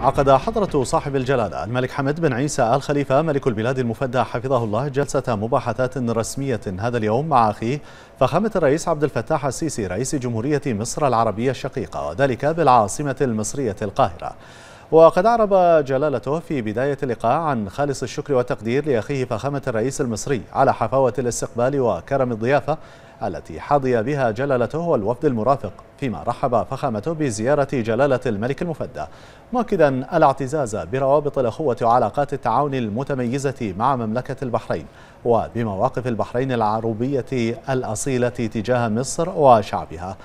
عقد حضرة صاحب الجلالة الملك حمد بن عيسى آل خليفة ملك البلاد المفدى حفظه الله جلسة مباحثات رسمية هذا اليوم مع أخيه فخامة الرئيس عبد الفتاح السيسي رئيس جمهورية مصر العربية الشقيقة وذلك بالعاصمة المصرية القاهرة وقد أعرب جلالته في بداية اللقاء عن خالص الشكر والتقدير لأخيه فخامة الرئيس المصري على حفاوة الاستقبال وكرم الضيافة التي حظي بها جلالته والوفد المرافق فيما رحب فخامته بزيارة جلالة الملك المفدى مؤكدا الاعتزاز بروابط الأخوة وعلاقات التعاون المتميزة مع مملكة البحرين وبمواقف البحرين العربية الأصيلة تجاه مصر وشعبها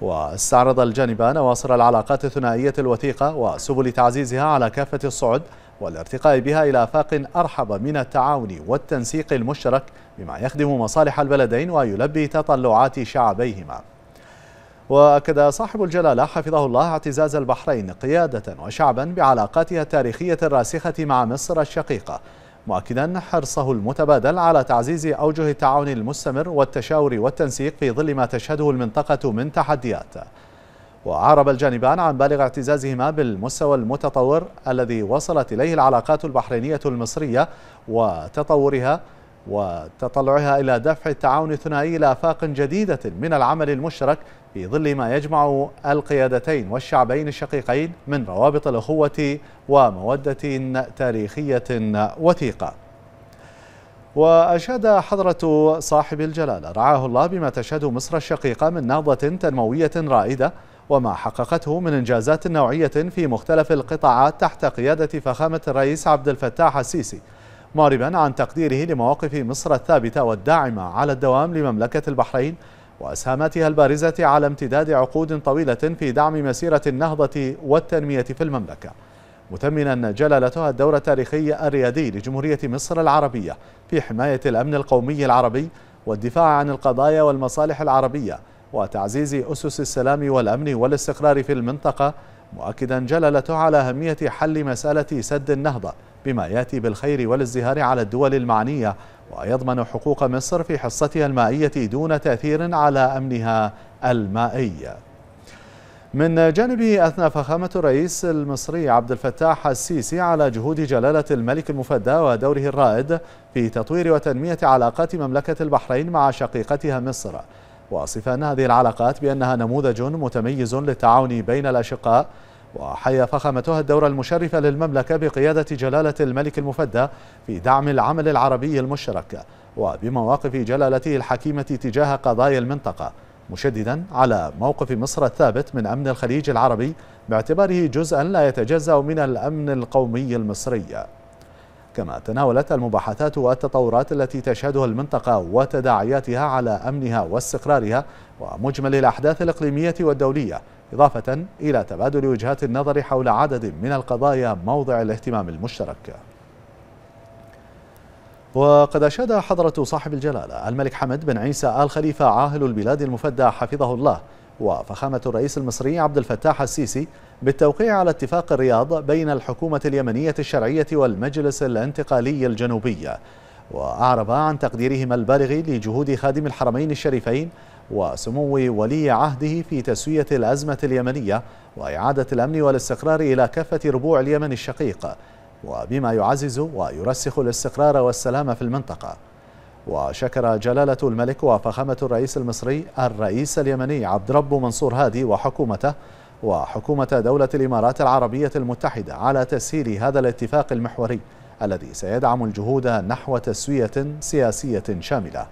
واستعرض الجانبان أواصر العلاقات الثنائية الوثيقة وسبل تعزيزها على كافة الصعد والارتقاء بها إلى آفاق أرحب من التعاون والتنسيق المشترك بما يخدم مصالح البلدين ويلبي تطلعات شعبيهما وأكد صاحب الجلالة حفظه الله اعتزاز البحرين قيادة وشعبا بعلاقاتها التاريخية الراسخة مع مصر الشقيقة مؤكدا حرصه المتبادل على تعزيز أوجه التعاون المستمر والتشاور والتنسيق في ظل ما تشهده المنطقة من تحديات وعرب الجانبان عن بالغ اعتزازهما بالمستوى المتطور الذي وصلت إليه العلاقات البحرينية المصرية وتطورها وتطلعها إلى دفع التعاون الثنائي إلى آفاق جديدة من العمل المشترك في ظل ما يجمع القيادتين والشعبين الشقيقين من روابط الأخوة ومودة تاريخية وثيقة وأشاد حضرة صاحب الجلالة رعاه الله بما تشهد مصر الشقيقة من نهضة تنموية رائدة وما حققته من إنجازات نوعية في مختلف القطاعات تحت قيادة فخامة الرئيس عبد الفتاح السيسي معربا عن تقديره لمواقف مصر الثابتة والداعمة على الدوام لمملكة البحرين وأسهاماتها البارزة على امتداد عقود طويلة في دعم مسيرة النهضة والتنمية في المملكة مثمنا جلالتها الدور التاريخي الريادي لجمهورية مصر العربية في حماية الأمن القومي العربي والدفاع عن القضايا والمصالح العربية وتعزيز أسس السلام والأمن والاستقرار في المنطقة مؤكدا جلالته على أهمية حل مسألة سد النهضة بما يأتي بالخير والازدهار على الدول المعنية ويضمن حقوق مصر في حصتها المائية دون تأثير على أمنها المائي من جانبه أثنى فخامة الرئيس المصري عبد الفتاح السيسي على جهود جلالة الملك المفدى ودوره الرائد في تطوير وتنمية علاقات مملكة البحرين مع شقيقتها مصر واصفا هذه العلاقات بأنها نموذج متميز للتعاون بين الأشقاء وحيا فخامتها الدورة المشرفة للمملكة بقيادة جلالة الملك المفدى في دعم العمل العربي المشترك وبمواقف جلالته الحكيمة تجاه قضايا المنطقة مشددا على موقف مصر الثابت من أمن الخليج العربي باعتباره جزءا لا يتجزأ من الأمن القومي المصري كما تناولت المباحثات والتطورات التي تشهدها المنطقة وتداعياتها على أمنها واستقرارها ومجمل الأحداث الإقليمية والدولية إضافة إلى تبادل وجهات النظر حول عدد من القضايا موضع الاهتمام المشترك وقد أشاد حضرة صاحب الجلالة الملك حمد بن عيسى آل خليفة عاهل البلاد المفدى حفظه الله وفخامة الرئيس المصري عبد الفتاح السيسي بالتوقيع على اتفاق الرياض بين الحكومة اليمنية الشرعية والمجلس الانتقالي الجنوبي وأعرب عن تقديرهما البالغ لجهود خادم الحرمين الشريفين وسمو ولي عهده في تسوية الأزمة اليمنية وإعادة الأمن والاستقرار إلى كافة ربوع اليمن الشقيق وبما يعزز ويرسخ الاستقرار والسلام في المنطقة وشكر جلالة الملك وفخامة الرئيس المصري الرئيس اليمني عبد رب منصور هادي وحكومته وحكومة دولة الإمارات العربية المتحدة على تسهيل هذا الاتفاق المحوري الذي سيدعم الجهود نحو تسوية سياسية شاملة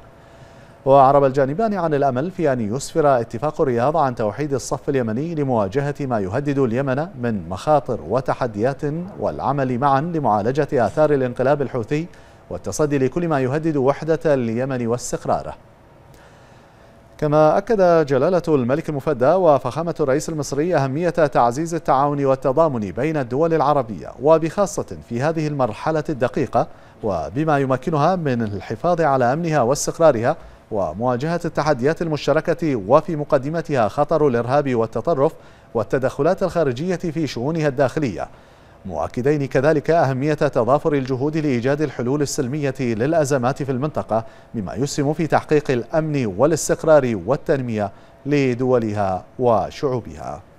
وأعرب الجانبان عن الأمل في أن يسفر اتفاق الرياض عن توحيد الصف اليمني لمواجهة ما يهدد اليمن من مخاطر وتحديات والعمل معا لمعالجة آثار الانقلاب الحوثي والتصدي لكل ما يهدد وحدة اليمن واستقراره كما أكد جلالة الملك المفدى وفخامة الرئيس المصري أهمية تعزيز التعاون والتضامن بين الدول العربية وبخاصة في هذه المرحلة الدقيقة وبما يمكنها من الحفاظ على أمنها واستقرارها ومواجهة التحديات المشتركة وفي مقدمتها خطر الإرهاب والتطرف والتدخلات الخارجية في شؤونها الداخلية مؤكدين كذلك أهمية تضافر الجهود لإيجاد الحلول السلمية للأزمات في المنطقة مما يسهم في تحقيق الأمن والاستقرار والتنمية لدولها وشعوبها